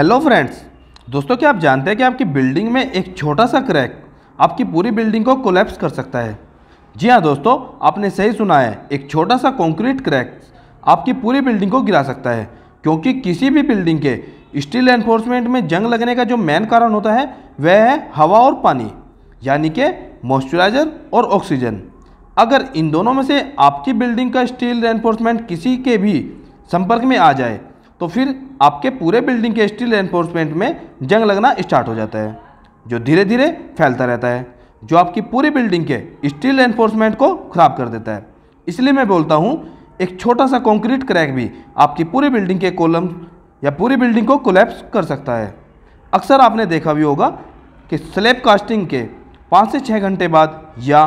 hello friends दोस्तों क्या आप जानते हैं कि आपकी बिल्डिंग में एक छोटा सा क्रैक आपकी पूरी बिल्डिंग को कोलैप्स कर सकता है जी हाँ दोस्तों आपने सही सुना है एक छोटा सा कंक्रीट क्रैक आपकी पूरी बिल्डिंग को गिरा सकता है क्योंकि किसी भी बिल्डिंग के स्टील एनफोर्समेंट में जंग लगने का जो मेन कारण होता है वह है हवा और पानी यानी कि मॉइस्चराइजर और ऑक्सीजन अगर इन दोनों में से आपकी बिल्डिंग का स्टील एनफोर्समेंट किसी के भी संपर्क में आ जाए तो फिर आपके पूरे बिल्डिंग के स्टील एनफोर्समेंट में जंग लगना स्टार्ट हो जाता है जो धीरे धीरे फैलता रहता है जो आपकी पूरी बिल्डिंग के स्टील एनफोर्समेंट को ख़राब कर देता है इसलिए मैं बोलता हूँ एक छोटा सा कंक्रीट क्रैक भी आपकी पूरी बिल्डिंग के कॉलम या पूरी बिल्डिंग को कोलेप्स कर सकता है अक्सर आपने देखा भी होगा कि स्लेब कास्टिंग के पाँच से छः घंटे बाद या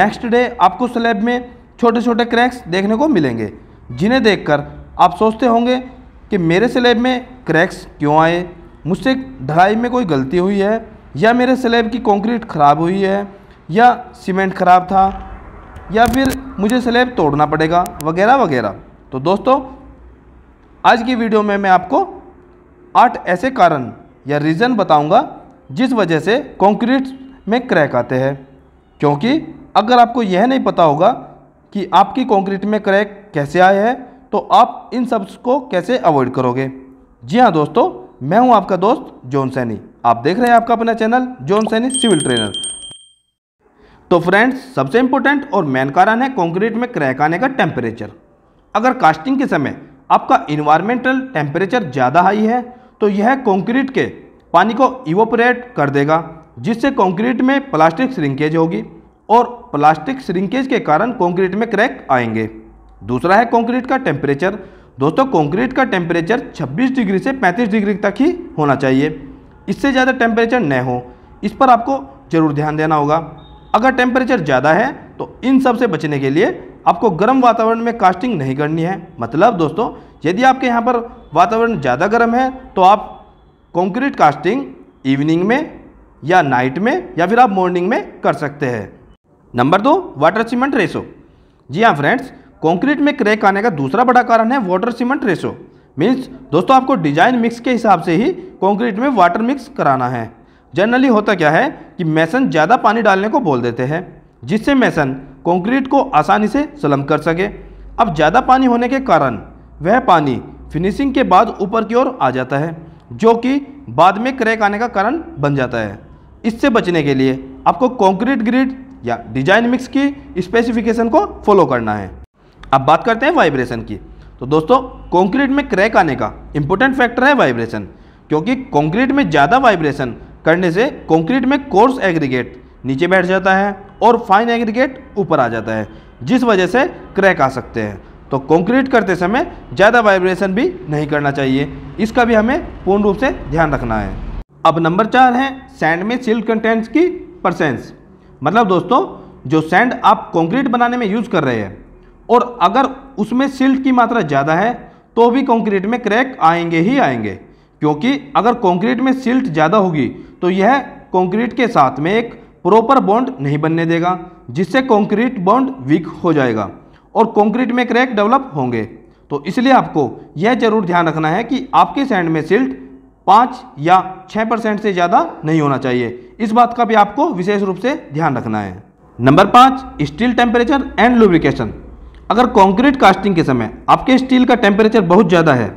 नेक्स्ट डे आपको स्लेब में छोटे छोटे क्रैक्स देखने को मिलेंगे जिन्हें देखकर आप सोचते होंगे कि मेरे स्लेब में क्रैक्स क्यों आए मुझसे ढलाई में कोई गलती हुई है या मेरे स्लेब की कंक्रीट ख़राब हुई है या सीमेंट ख़राब था या फिर मुझे स्लेब तोड़ना पड़ेगा वगैरह वगैरह तो दोस्तों आज की वीडियो में मैं आपको आठ ऐसे कारण या रीज़न बताऊंगा जिस वजह से कंक्रीट में क्रैक आते हैं क्योंकि अगर आपको यह नहीं पता होगा कि आपकी कॉन्क्रीट में क्रैक कैसे आए हैं तो आप इन सब को कैसे अवॉइड करोगे जी हाँ दोस्तों मैं हूँ आपका दोस्त जॉन सैनी आप देख रहे हैं आपका अपना channel John Saini civil trainer तो फ्रेंड्स सबसे इंपॉर्टेंट और मेन कारण है कंक्रीट में क्रैक आने का टेम्परेचर अगर कास्टिंग के समय आपका इन्वायरमेंटल टेम्परेचर ज़्यादा हाई है तो यह कंक्रीट के पानी को इवोपरेट कर देगा जिससे कंक्रीट में प्लास्टिक श्रिंकेज होगी और प्लास्टिक श्रिंकेज के कारण कंक्रीट में क्रैक आएंगे दूसरा है कंक्रीट का टेम्परेचर दोस्तों कंक्रीट का टेम्परेचर 26 डिग्री से 35 डिग्री तक ही होना चाहिए इससे ज़्यादा टेम्परेचर न हो इस पर आपको ज़रूर ध्यान देना होगा अगर टेम्परेचर ज़्यादा है तो इन सब से बचने के लिए आपको गर्म वातावरण में कास्टिंग नहीं करनी है मतलब दोस्तों यदि आपके यहाँ पर वातावरण ज़्यादा गर्म है तो आप कंक्रीट कास्टिंग इवनिंग में या नाइट में या फिर आप मॉर्निंग में कर सकते हैं नंबर दो वाटर सीमेंट रेसो जी हाँ फ्रेंड्स कंक्रीट में क्रैक आने का दूसरा बड़ा कारण है वाटर सीमेंट रेशो मीन्स दोस्तों आपको डिजाइन मिक्स के हिसाब से ही कंक्रीट में वाटर मिक्स कराना है जनरली होता क्या है कि मैसन ज़्यादा पानी डालने को बोल देते हैं जिससे मैसन कंक्रीट को आसानी से सलम कर सके अब ज़्यादा पानी होने के कारण वह पानी फिनिशिंग के बाद ऊपर की ओर आ जाता है जो कि बाद में क्रैक आने का कारण बन जाता है इससे बचने के लिए आपको कॉन्क्रीट ग्रिड या डिजाइन मिक्स की स्पेसिफिकेशन को फॉलो करना है अब बात करते हैं वाइब्रेशन की तो दोस्तों कंक्रीट में क्रैक आने का इंपॉर्टेंट फैक्टर है वाइब्रेशन क्योंकि कंक्रीट में ज़्यादा वाइब्रेशन करने से कंक्रीट में कोर्स एग्रीगेट नीचे बैठ जाता है और फाइन एग्रीगेट ऊपर आ जाता है जिस वजह से क्रैक आ सकते हैं तो कंक्रीट करते समय ज़्यादा वाइब्रेशन भी नहीं करना चाहिए इसका भी हमें पूर्ण रूप से ध्यान रखना है अब नंबर चार है सैंड में सिल्ट कंटेंट्स की परसेंस मतलब दोस्तों जो सैंड आप कंक्रीट बनाने में यूज़ कर रहे हैं और अगर उसमें सिल्ट की मात्रा ज़्यादा है तो भी कंक्रीट में क्रैक आएंगे ही आएंगे क्योंकि अगर कंक्रीट में सिल्ट ज़्यादा होगी तो यह कंक्रीट के साथ में एक प्रॉपर बॉन्ड नहीं बनने देगा जिससे कंक्रीट बॉन्ड वीक हो जाएगा और कंक्रीट में क्रैक डेवलप होंगे तो इसलिए आपको यह जरूर ध्यान रखना है कि आपके सैंड में सिल्ट पाँच या छः परसेंट से ज़्यादा नहीं होना चाहिए इस बात का भी आपको विशेष रूप से ध्यान रखना है नंबर पाँच स्टील टेम्परेचर एंड लुब्रिकेशन अगर कंक्रीट कास्टिंग के समय आपके स्टील का टेम्परेचर बहुत ज़्यादा है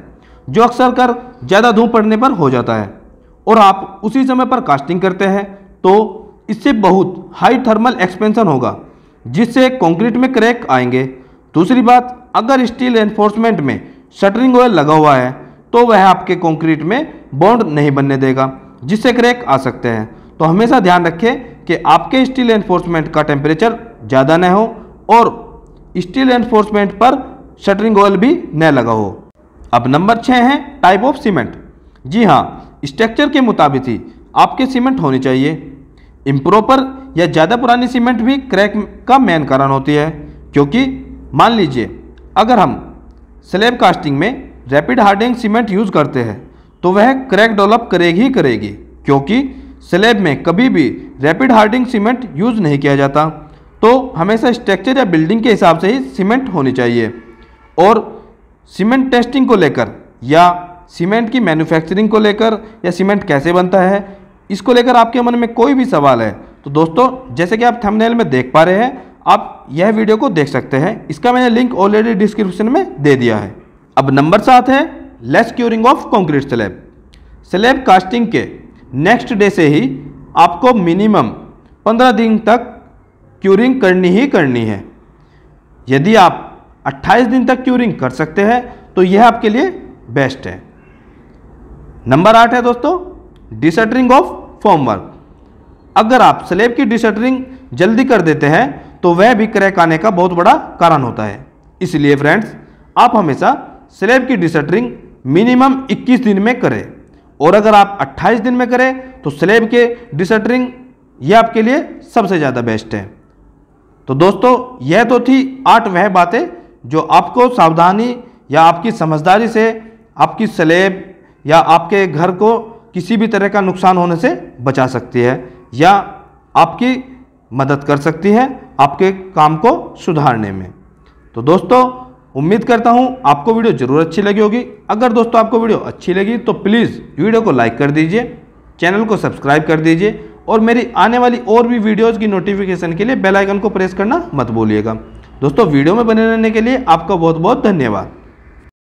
जो अक्सर कर ज़्यादा धूप पड़ने पर हो जाता है और आप उसी समय पर कास्टिंग करते हैं तो इससे बहुत हाई थर्मल एक्सपेंशन होगा जिससे कंक्रीट में क्रैक आएंगे दूसरी बात अगर स्टील एनफोर्समेंट में शटरिंग ऑयल लगा हुआ है तो वह आपके कंक्रीट में बॉन्ड नहीं बनने देगा जिससे क्रैक आ सकते हैं तो हमेशा ध्यान रखें कि आपके स्टील एनफोर्समेंट का टेम्परेचर ज़्यादा न हो और स्टील एनफोर्समेंट पर शटरिंग ऑयल भी न लगा हो अब नंबर छः है टाइप ऑफ सीमेंट जी हाँ स्ट्रक्चर के मुताबिक ही आपके सीमेंट होनी चाहिए इम्प्रोपर या ज़्यादा पुरानी सीमेंट भी क्रैक का मेन कारण होती है क्योंकि मान लीजिए अगर हम स्लेब कास्टिंग में रैपिड हार्डिंग सीमेंट यूज़ करते हैं तो वह क्रैक डेवलप करेगी ही करेगी क्योंकि स्लेब में कभी भी रैपिड हार्डिंग सीमेंट यूज़ नहीं किया जाता तो हमेशा स्ट्रक्चर या बिल्डिंग के हिसाब से ही सीमेंट होनी चाहिए और सीमेंट टेस्टिंग को लेकर या सीमेंट की मैन्युफैक्चरिंग को लेकर या सीमेंट कैसे बनता है इसको लेकर आपके मन में कोई भी सवाल है तो दोस्तों जैसे कि आप थंबनेल में देख पा रहे हैं आप यह वीडियो को देख सकते हैं इसका मैंने लिंक ऑलरेडी डिस्क्रिप्शन में दे दिया है अब नंबर सात है less curing of concrete slab slab casting के नेक्स्ट डे से ही आपको मिनिमम पंद्रह दिन तक क्यूरिंग करनी ही करनी है यदि आप 28 दिन तक क्यूरिंग कर सकते हैं तो यह आपके लिए बेस्ट है नंबर आठ है दोस्तों डिसटरिंग ऑफ फॉर्मवर्क अगर आप स्लेब की डिसटरिंग जल्दी कर देते हैं तो वह भी क्रैक आने का बहुत बड़ा कारण होता है इसलिए फ्रेंड्स आप हमेशा स्लेब की डिसटरिंग मिनिमम 21 दिन में करें और अगर आप 28 दिन में करें तो स्लेब के डिसटरिंग यह आपके लिए सबसे ज़्यादा बेस्ट है तो दोस्तों यह तो थी आठ वह बातें जो आपको सावधानी या आपकी समझदारी से आपकी स्लेब या आपके घर को किसी भी तरह का नुकसान होने से बचा सकती है या आपकी मदद कर सकती है आपके काम को सुधारने में तो दोस्तों उम्मीद करता हूँ आपको वीडियो ज़रूर अच्छी लगी होगी अगर दोस्तों आपको वीडियो अच्छी लगी तो प्लीज़ वीडियो को लाइक कर दीजिए चैनल को सब्सक्राइब कर दीजिए और मेरी आने वाली और भी वीडियोज़ की नोटिफिकेशन के लिए बेलाइकन को प्रेस करना मत भूलिएगा दोस्तों वीडियो में बने रहने के लिए आपका बहुत बहुत धन्यवाद